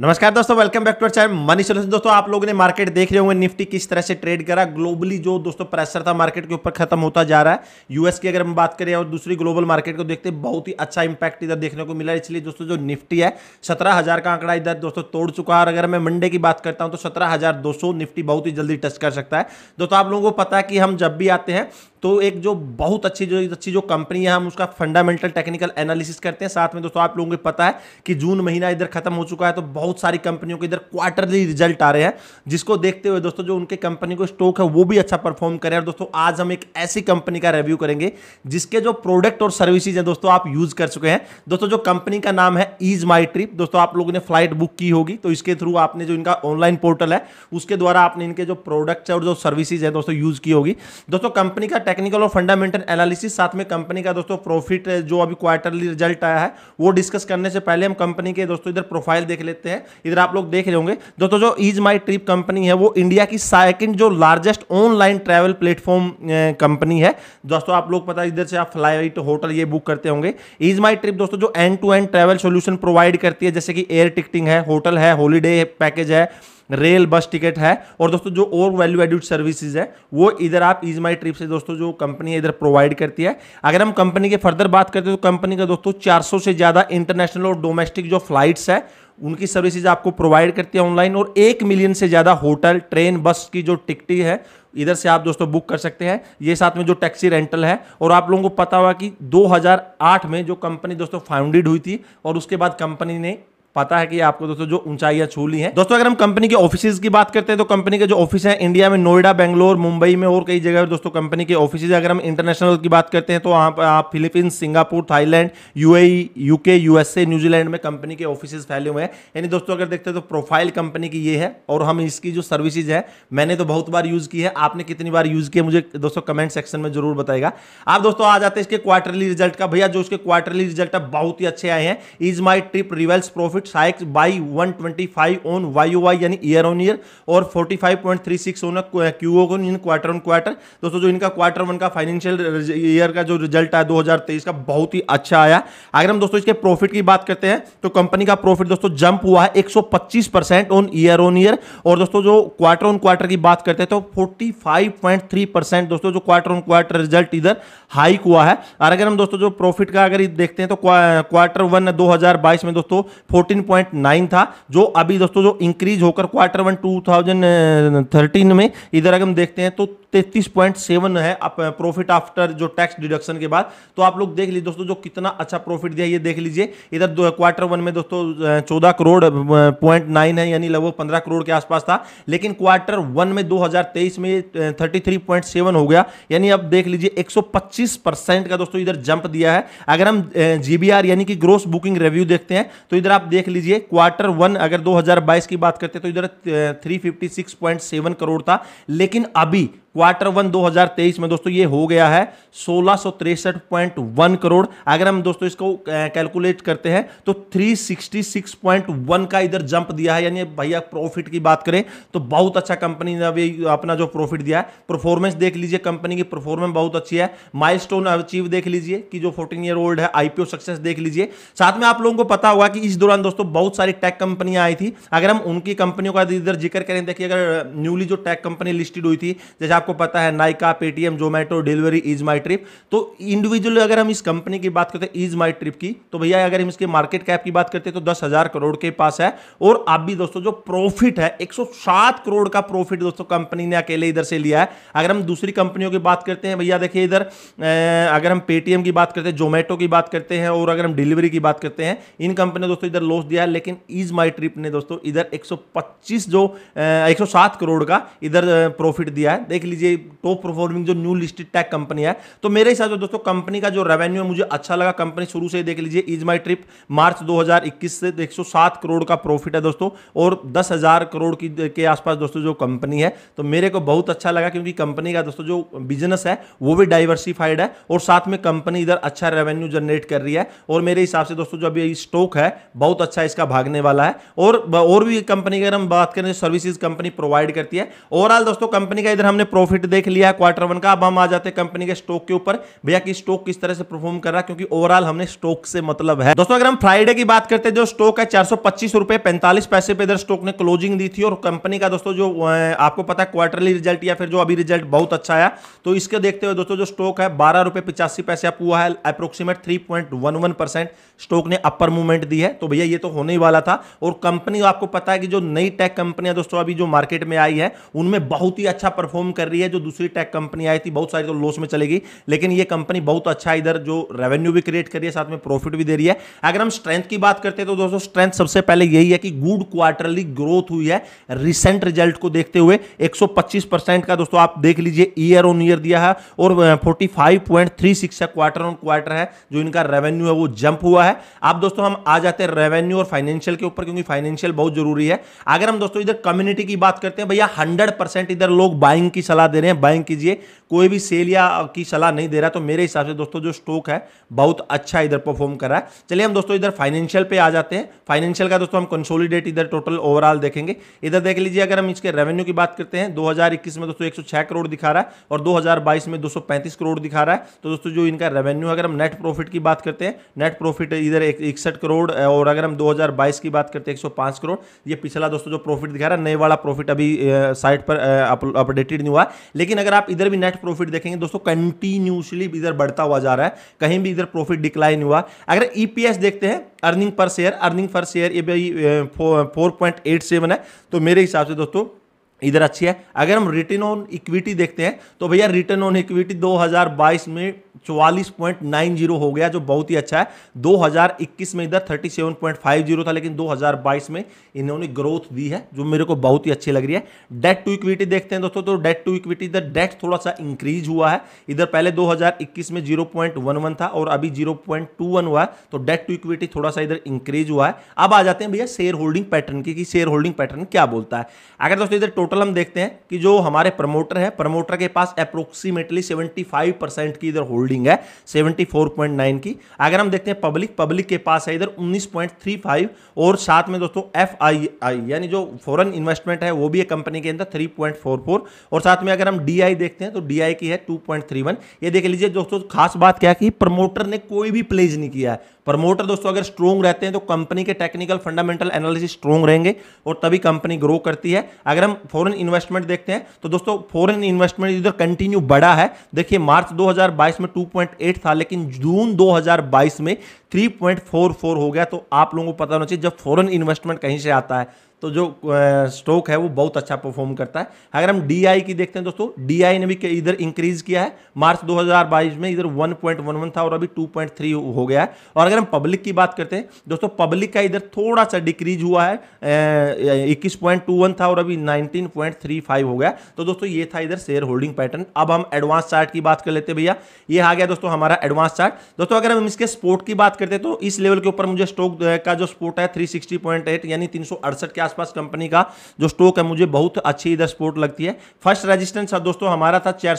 नमस्कार दोस्तों welcome back to channel money solution दोस्तों आप लोगों ने मार्केट देख रहे होंगे निफ्टी किस तरह से ट्रेड करा ग्लोबली जो दोस्तों प्रेशर था मार्केट के ऊपर खत्म होता जा रहा है यूएस की अगर हम बात करें और दूसरी ग्लोबल मार्केट को देखते हैं बहुत ही अच्छा इंपैक्ट इधर देखने को मिला इसलिए दोस्तों जो निफ्टी है सत्रह का आंकड़ा इधर दोस्तों तोड़ चुका है और अगर मैं मंडे की बात करता हूँ तो सत्रह निफ्टी बहुत ही जल्दी टच कर सकता है दोस्तों आप लोगों को पता है कि हम जब भी आते हैं तो एक जो बहुत अच्छी जो अच्छी जो कंपनी है हम उसका फंडामेंटल टेक्निकल एनालिसिस करते हैं साथ में दोस्तों आप लोगों को पता है कि जून महीना इधर खत्म हो चुका है तो बहुत सारी कंपनियों के इधर क्वार्टरली रिजल्ट आ रहे हैं जिसको देखते हुए दोस्तों जो उनके कंपनी को स्टॉक है वो भी अच्छा परफॉर्म करे और दोस्तों आज हम एक ऐसी कंपनी का रिव्यू करेंगे जिसके जो प्रोडक्ट और सर्विसेज हैं दोस्तों आप यूज कर चुके हैं दोस्तों जो कंपनी का नाम है ईज माई ट्रिप दोस्तों आप लोगों ने फ्लाइट बुक की होगी तो इसके थ्रू आपने जो इनका ऑनलाइन पोर्टल है उसके द्वारा आपने इनके जो प्रोडक्ट्स और जो सर्विसेज है दोस्तों यूज की होगी दोस्तों कंपनी का टेक्निकल और फंडामेंटल एनालिसिस साथ में कंपनी का दोस्तों प्रॉफिट जो अभी क्वार्टरली रिजल्ट आया है वो डिस्कस करने से पहले हम कंपनी के दोस्तों इधर प्रोफाइल देख लेते हैं इधर आप लोग देख रहे होंगे दोस्तों जो इज माई ट्रिप कंपनी है वो इंडिया की सेकेंड जो largest online travel platform company है दोस्तों आप लोग पता इधर से आप फ्लाइट होटल ये बुक करते होंगे इज माई ट्रिप दोस्तों जो end to end travel solution provide करती है जैसे कि एयर टिकटिंग है होटल है हॉलीडे पैकेज है रेल बस टिकट है और दोस्तों जो और वैल्यू एडिड सर्विसेज है वो इधर आप इज माई ट्रिप से दोस्तों जो कंपनी इधर प्रोवाइड करती है अगर हम कंपनी की फर्दर बात करते हैं तो कंपनी का दोस्तों 400 से ज़्यादा इंटरनेशनल और डोमेस्टिक जो फ्लाइट्स है उनकी सर्विसेज आपको प्रोवाइड करती है ऑनलाइन और एक मिलियन से ज़्यादा होटल ट्रेन बस की जो टिकटी है इधर से आप दोस्तों बुक कर सकते हैं ये साथ में जो टैक्सी रेंटल है और आप लोगों को पता हुआ कि 2008 में जो कंपनी दोस्तों फाउंडेड हुई थी और उसके बाद कंपनी ने पता है कि आपको दोस्तों जो ऊंचाइयां छू ली हैं दोस्तों अगर हम कंपनी के ऑफिस की बात करते हैं तो कंपनी के जो ऑफिस हैं इंडिया में नोएडा बेंगलोर मुंबई में और कई जगह दोस्तों कंपनी के ऑफिस अगर हम इंटरनेशनल की बात करते हैं तो आप, आप Philippines Singapore Thailand UAE UK USA New Zealand में कंपनी के ऑफिस फैले हुए हैं यानी दोस्तों अगर देखते हैं तो प्रोफाइल कंपनी की ये है और हम इसकी जो सर्विसेज है मैंने तो बहुत बार यूज की है आपने कितनी बार यूज किया मुझे दोस्तों कमेंट सेक्शन में जरूर बताएगा आप दोस्तों आ जाते हैं इसके क्वार्टरली रिजल्ट का भैया जो उसके क्वार्टरली रिजल्ट है बहुत ही अच्छे आए हैं Ease my trip reveals profit profit hike by 125 on Y YOY यानी ईयर ऑन ईयर और 45.36 on Q O in quarter on quarter दोस्तों जो इनका क्वार्टर वन का फाइनेंशियल ईयर का जो रिजल्ट आया 2023 का बहुत ही अच्छा आया अगर हम दोस्तों इसके प्रॉफिट की बात करते हैं तो कंपनी का प्रॉफिट दोस्तों जंप हुआ है 125 percent on year on year और दोस्तों जो क्वार्टर ऑन क्वार्टर की बात करते हैं तो 45.3 परसेंट दोस्तों जो क्वार्टर ऑन क्वार्टर रिजल्ट इधर हाइक हुआ है और अगर हम दोस्तों जो प्रॉफिट का अगर देखते हैं तो क्वार्टर वन दो में दोस्तों फोर्टी 14.9 था जो अभी दोस्तों जो इंक्रीज होकर क्वार्टर वन 2013 में इधर अगर हम देखते हैं तो 33.7 है आप प्रॉफिट आफ्टर जो टैक्स डिडक्शन के बाद तो आप लोग देख लीजिए दोस्तों जो कितना अच्छा प्रॉफिट दिया ये देख लीजिए इधर क्वार्टर वन में दोस्तों चौदह करोड़ पॉइंट नाइन है यानी लगभग पंद्रह करोड़ के आसपास था लेकिन क्वार्टर वन में 2023 में 33.7 हो गया यानी अब देख लीजिए एक का दोस्तों इधर जंप दिया है अगर हम जी यानी कि ग्रोस बुकिंग रिव्यू देखते हैं तो इधर आप देख देख लीजिए क्वार्टर वन अगर 2022 की बात करते तो इधर 356.7 करोड़ था लेकिन अभी क्वार्टर वन 2023 में दोस्तों ये हो गया है सोलह करोड़ अगर हम दोस्तों इसको कैलकुलेट करते हैं तो 366.1 का इधर जंप दिया है यानी भैया प्रॉफिट की बात करें तो बहुत अच्छा कंपनी ने अभी अपना जो प्रॉफिट दिया है परफॉर्मेंस देख लीजिए कंपनी की परफॉर्मेंस बहुत अच्छी है माइलस्टोन अचीव देख लीजिए कि जो फोर्टीन ईयर ओल्ड है आईपीओ सक्सेस देख लीजिए साथ में आप लोगों को पता होगा कि इस दौरान दोस्तों बहुत सारी टैक कंपनियां आई थी अगर हम उनकी कंपनियों का इधर जिक्र करें देखिए अगर न्यूली जो टैक कंपनी लिस्टेड हुई थी जैसे आपको पता है Nykaa Paytm Zomato delivery Ease my trip तो इंडिविजुअल अगर हम इस कंपनी की बात करते हैं इज माई ट्रिप की तो भैया अगर हम इसके मार्केट कैप की बात करते हैं तो दस हजार करोड़ के पास है और आप भी दोस्तों जो प्रॉफिट है एक करोड़ का प्रॉफिट दोस्तों कंपनी ने अकेले इधर से लिया है अगर हम दूसरी कंपनियों की बात करते हैं भैया देखिए इधर अगर हम पेटीएम की बात करते हैं जोमेटो की बात करते हैं और अगर हम डिलीवरी की बात करते हैं इन कंपनी दोस्तों इधर लॉस दिया है लेकिन इज माई ट्रिप ने दोस्तों इधर 125 जो 107 करोड़ का इधर प्रॉफिट दिया है देख लीजिए टॉप परफॉर्मिंग जो न्यू लिस्टेड टैक कंपनी है तो मेरे हिसाब से दोस्तों कंपनी का जो रेवेन्यू है मुझे अच्छा लगा कंपनी शुरू से ही देख लीजिए इज माई ट्रिप मार्च 2021 से एक करोड़ का प्रॉफिट है दोस्तों और दस करोड़ की के आसपास दोस्तों जो कंपनी है तो मेरे को बहुत अच्छा लगा क्योंकि कंपनी का दोस्तों जो बिजनेस है वो भी डाइवर्सिफाइड है और साथ में कंपनी इधर अच्छा रेवेन्यू जनरेट कर रही है और मेरे हिसाब से दोस्तों जो अभी स्टॉक है बहुत अच्छा इसका भागने वाला है और और भी कंपनी अगर हम बात करें सर्विसेज कंपनी प्रोवाइड करती है ओवरऑल दोस्तों कंपनी का इधर हमने प्रो प्रॉफिट देख लिया है क्वार्टर वन का अब हम आ जाते हैं कंपनी के स्टॉक के ऊपर भैया की स्टॉक किस तरह से परफॉर्म कर रहा है क्योंकि ओवरऑल हमने स्टॉक से मतलब है दोस्तों अगर हम फ्राइडे की बात करते हैं जो स्टॉक है चार सौ पैंतालीस पैसे पे इधर स्टॉक ने क्लोजिंग दी थी और कंपनी का दोस्तों जो आपको पता है क्वार्टरली रिजल्ट या फिर जो अभी रिजल्ट बहुत अच्छा आया तो इसके देखते हुए दोस्तों जो स्टॉक है बारह रुपए पिचासी पैसे अप हुआ है approximate three point one one percent stock ने अपर मूवमेंट दी है तो भैया ये तो होने ही वाला था और कंपनी आपको पता है कि जो नई टेक कंपनियां दोस्तों अभी जो मार्केट में आई है उनमें बहुत ही अच्छा परफॉर्म कर रही है जो दूसरी टेक कंपनी आई थी बहुत सारी तो लॉस में चलेगी लेकिन ये कंपनी बहुत अच्छा इधर जो रेवेन्यू भी क्रिएट कर रही है साथ में प्रॉफिट भी दे रही है अगर हम स्ट्रेंथ की बात करते हैं तो दोस्तों स्ट्रेंथ सबसे पहले यही है कि गुड क्वार्टरली ग्रोथ हुई है रिसेंट रिजल्ट को देखते हुए एक का दोस्तों आप देख लीजिए ईयर ऑन ईयर दिया है और 45.36 है क्वार्टर ऑन क्वार्टर है जो इनका रेवेन्यू है वो जंप हुआ है आप दोस्तों हम आ जाते हैं रेवेन्यू और फाइनेंशियल के ऊपर क्योंकि फाइनेंशियल बहुत जरूरी है अगर हम दोस्तों इधर कम्युनिटी की बात करते हैं भैया हंड्रेड इधर लोग बाइंग की सलाह सलाह दे रहे हैं बाइंग कीजिए कोई भी सेल या की सलाह नहीं दे रहा तो मेरे हिसाब से दोस्तों जो स्टॉक है बहुत अच्छा इधर परफॉर्म कर रहा है चलिए हम दोस्तों इधर फाइनेंशियल पे आ जाते हैं फाइनेंशियल का दोस्तों हम कंसोलिडेट इधर टोटल ओवरऑल देखेंगे इधर देख लीजिए अगर हम इसके रेवेन्यू की बात करते हैं दो में दोस्तों एक करोड़ दिखा रहा है और दो में दो करोड़ दिखा रहा है तो दोस्तों जो इनका रेवेन्यू अगर हम नेट प्रॉफिट की बात करते हैं नेट प्रॉफिट इधर इकसठ करोड़ और अगर हम दो की बात करते हैं एक करोड़ ये पिछला दोस्तों जो प्रॉफिट दिखा रहा है नए वाला प्रॉफिट अभी साइट पर अपडेटेड नहीं हुआ लेकिन अगर आप इधर भी नेट प्रॉफिट देखेंगे दोस्तों कंटिन्यूसली इधर बढ़ता हुआ जा रहा है कहीं भी इधर प्रॉफिट डिक्लाइन हुआ अगर ईपीएस e देखते हैं earning per share earning per share ये भाई फोर पॉइंट एट सेवन है तो मेरे हिसाब से दोस्तों इधर अच्छी है अगर हम रिटर्न ऑन इक्विटी देखते हैं तो भैया रिटर्न ऑन इक्विटी 2022 में चौवालीस पॉइंट नाइन जीरो हो गया जो बहुत ही अच्छा है 2021 में इधर 37.50 था लेकिन 2022 में इन्होंने ग्रोथ दी है जो मेरे को बहुत ही अच्छी लग रही है डेट टू इक्विटी देखते हैं दोस्तों तो डेट टू इक्विटी इधर डेट थोड़ा सा इंक्रीज हुआ है इधर पहले 2021 में 0.11 था और अभी 0.21 हुआ है तो डेट टू इक्विटी थोड़ा सा इधर इंक्रीज हुआ है अब आ जाते हैं भैया शेयर होल्डिंग पैटर्न की शेयर होल्डिंग पैटर्न क्या बोलता है अगर दोस्तों इधर टोटल हम देखते हैं कि जो हमारे प्रमोटर है प्रमोटर के पास अप्रोक्सीमेटली सेवेंटी की इधर होल्डिंग होल्डिंग है 74.9 की अगर हम देखते हैं पब्लिक पब्लिक के पास है इधर 19.35 और साथ में दोस्तों एफ यानी जो फॉरेन इन्वेस्टमेंट है वो भी है कंपनी के अंदर 3.44 और साथ में अगर हम डी देखते हैं तो डी की है 2.31 ये देख लीजिए दोस्तों खास बात क्या कि प्रमोटर ने कोई भी प्लेज नहीं किया है प्रमोटर दोस्तों अगर स्ट्रॉन्ग रहते हैं तो कंपनी के टेक्निकल फंडामेंटल एनालिसिस स्ट्रॉन्ग रहेंगे और तभी कंपनी ग्रो करती है अगर हम फॉरेन इन्वेस्टमेंट देखते हैं तो दोस्तों फॉरेन इन्वेस्टमेंट इधर कंटिन्यू बढ़ा है देखिए मार्च 2022 में 2.8 था लेकिन जून 2022 में 3.44 हो गया तो आप लोगों को पता होना चाहिए जब फॉरेन इन्वेस्टमेंट कहीं से आता है तो जो स्टॉक है वो बहुत अच्छा परफॉर्म करता है अगर हम डी की देखते हैं दोस्तों डी ने भी इधर इंक्रीज किया है मार्च 2022 में इधर 1.11 था और अभी 2.3 हो गया है और अगर हम पब्लिक की बात करते हैं दोस्तों पब्लिक का इधर थोड़ा सा डिक्रीज हुआ है इक्कीस था और अभी 19.35 हो गया तो दोस्तों ये था इधर शेयर होल्डिंग पैटर्न अब हम एडवांस चार्ट की बात कर लेते भैया ये आ गया दोस्तों हमारा एडवांस चार्ट दोस्तों अगर हम इसके स्पोर्ट की बात करते हैं तो इस लेवल के ऊपर मुझे स्टॉक का जो स्पोर्ट है 360.8 यानी तीन के आसपास कंपनी का जो स्टॉक है मुझे बहुत अच्छी इधर स्पोर्ट लगती है फर्स्ट रेजिस्टेंस दोस्तों हमारा था चार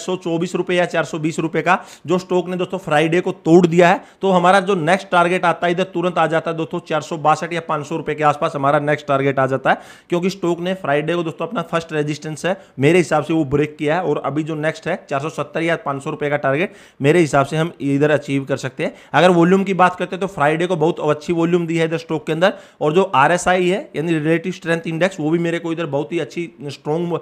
रुपए या चार रुपए का जो स्टॉक ने दोस्तों फ्राइडे को तोड़ दिया है तो हमारा जो नेक्स्ट टारगेट आता है इधर तुरंत आ जाता है दोस्तों चार या पांच रुपए के आसपास हमारा नेक्स्ट टारगेट आ जाता है क्योंकि स्टॉक ने फ्राइडे को दोस्तों अपना फर्स्ट रजिस्टेंस है मेरे हिसाब से वो ब्रेक किया है और अभी जो नेक्स्ट है चार या पांच रुपए का टारगेट मेरे हिसाब से हम इधर अचीव कर सकते हैं अगर वॉल्यूम की बात करते सकते हैं तो फ्राइडे को बहुत अच्छी वॉल्यूम दी है इधर स्टॉक के अंदर और जो आर है यानी रिलेटिव स्ट्रेंथ इंडेक्स वो भी मेरे को इधर बहुत ही अच्छी स्ट्रॉन्ग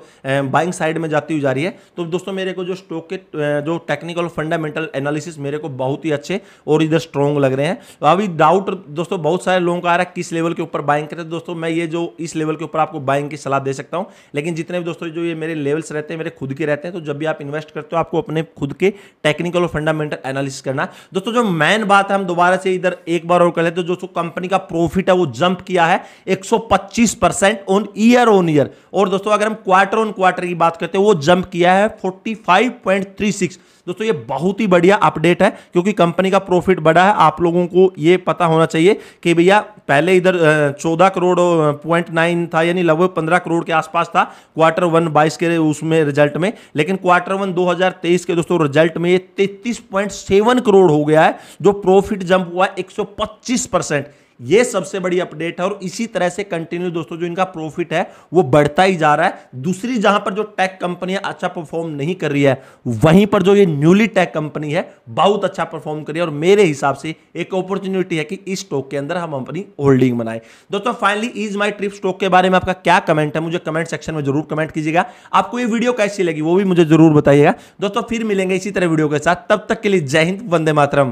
बाइंग साइड में जाती हुई जा रही है तो दोस्तों मेरे को जो स्टॉक के जो टेक्निकल फंडामेंटल एनालिसिस मेरे को बहुत ही अच्छे और इधर स्ट्रॉन्ग लग रहे हैं तो अभी डाउट दोस्तों बहुत सारे लोगों का आ रहा है किस लेवल के ऊपर बाइंग करें दोस्तों मैं ये जो इस लेवल के ऊपर आपको बाइंग की सलाह दे सकता हूँ लेकिन जितने भी दोस्तों जो ये मेरे लेवल्स रहते हैं मेरे खुद के रहते हैं तो जब भी आप इन्वेस्ट करते हो आपको अपने खुद के टेक्निकल और फंडामेंटल एनालिसिस करना दोस्तों जो मैन बात है हम दोबारा से इधर एक बार और कर लेते जो कंपनी का प्रॉफिट है वो जंप किया है 125 percent on year on year और दोस्तों अगर हम क्वार्टर ऑन क्वार्टर की बात करते हैं वो जंप किया है 45.36 दोस्तों ये बहुत ही बढ़िया अपडेट है क्योंकि कंपनी का प्रॉफिट बढ़ा है आप लोगों को ये पता होना चाहिए कि भैया पहले इधर चौदह करोड़ पॉइंट नाइन था यानी लगभग पंद्रह करोड़ के आसपास था क्वार्टर वन बाईस के उसमें रिजल्ट में लेकिन क्वार्टर वन 2023 के दोस्तों रिजल्ट में ये 33.7 करोड़ हो गया है जो प्रॉफिट जंप हुआ है एक परसेंट ये सबसे बड़ी अपडेट है और इसी तरह से कंटिन्यू दोस्तों जो इनका प्रॉफिट है वो बढ़ता ही जा रहा है दूसरी जहां पर जो टेक कंपनियां अच्छा परफॉर्म नहीं कर रही है वहीं पर जो ये न्यूली टेक कंपनी है बहुत अच्छा परफॉर्म कर रही है और मेरे हिसाब से एक अपॉर्चुनिटी है कि इस स्टॉक के अंदर हम अपनी होल्डिंग बनाए दोस्तों finally Ease my trip stock के बारे में आपका क्या कमेंट है मुझे कमेंट सेक्शन में जरूर कमेंट कीजिएगा आपको ये वीडियो कैसी लगी वो भी मुझे जरूर बताइएगा दोस्तों फिर मिलेंगे इसी तरह वीडियो के साथ तब तक के लिए जय हिंद वंदे मातरम